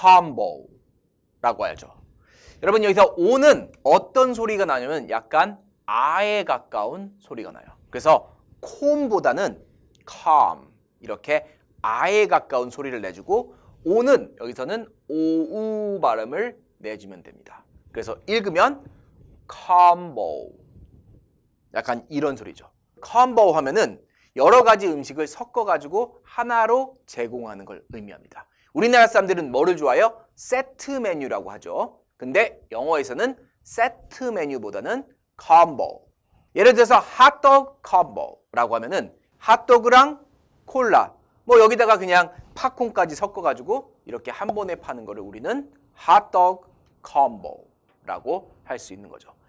combo라고 하죠. 여러분 여기서 오는 어떤 소리가 나냐면 약간 아에 가까운 소리가 나요. 그래서 콤보다는 calm 이렇게 아에 가까운 소리를 내주고 오는 여기서는 오우 발음을 내주면 됩니다. 그래서 읽으면 combo 약간 이런 소리죠. combo 하면은 여러 가지 음식을 섞어가지고 하나로 제공하는 걸 의미합니다. 우리나라 사람들은 뭐를 좋아해요? 세트 메뉴라고 하죠. 근데 영어에서는 세트 메뉴보다는 콤보. 예를 들어서 핫도그 콤보라고 하면은 핫도그랑 콜라 뭐 여기다가 그냥 팝콘까지 섞어가지고 이렇게 한 번에 파는 거를 우리는 핫도그 콤보라고 할 수 있는 거죠.